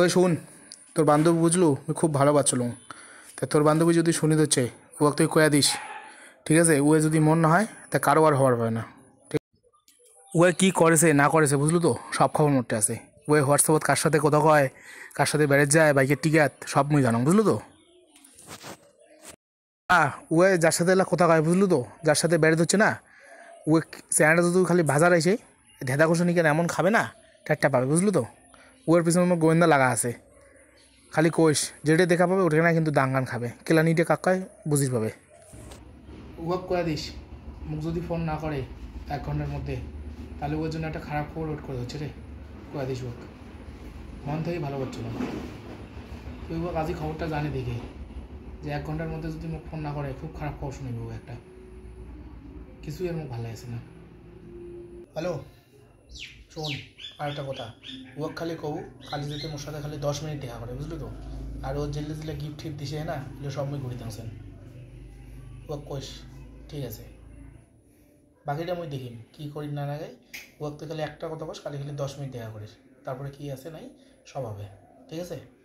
ওই শুন তোর বান্ধবী বুঝলু আমি খুব ভালো বাচ্চলুম তা তোর বান্ধবী যদি শুনি হচ্ছে ওকে তুই কয়া দিস ঠিক আছে ওয়ে যদি মন না হয় তা কারো আর হওয়ার হয় না ওয়ে কী করেছে না করেছে বুঝলু তো সব খবর মোটে আছে ওয়ে হোয়াটসঅ্যাপত কার সাথে কোথাও হয় কার সাথে বেড়ে যায় বাইকের টিকাত সব মুই জানো বুঝলো তো হ্যাঁ ওয়ে যার সাথে এলা কোথাও হয় বুঝলো তো যার সাথে বেড়ে হচ্ছে না ওয়ে চ্যানেলটা তো খালি ভাজা রয়েছে ধেদা ঘোষণী কেন এমন খাবে না ঠাট্টা পাবে বুঝলো তো ওর পিছনে গোয়েন্দা লাগা আছে খালি কোষ যেটা দেখা পাবে ওটাকে না কিন্তু দাঙ্গান খাবে কেলানিটা কাকায় বুঝিস পাবে ওয়াক করে দিস মুখ যদি ফোন না করে এক ঘন্টার মধ্যে তাহলে ওর জন্য একটা খারাপ খবর ওট করে হচ্ছে রে কোয়া দিস ওয়াক মন থেকে ভালো করছিল তুই ওয়াক আজই খবরটা জানে দেখে যে এক ঘন্টার মধ্যে যদি মুখ ফোন না করে খুব খারাপ খবর শুনিব একটা কিছুই আর মুখ ভালো লাগছে না হ্যালো শোন আরেকটা কথা ওয়াক খালি কবু খালি যেতে মোর সাথে খালি দশ মিনিট দেখা করে বুঝলি তো আর ও জেলে দিলে গিফট ঠিক দিছে হ্যাঁ না এগুলো সব মুই ঘুরে দিয়েছেন ওয়াক কইস ঠিক আছে বাকিটা মই দেখিম কী করি না লাগে ওয়াক তো খালি একটা কথা বস খালি খালি দশ মিনিট দেখা করিস তারপরে কি আছে নাই সব হবে ঠিক আছে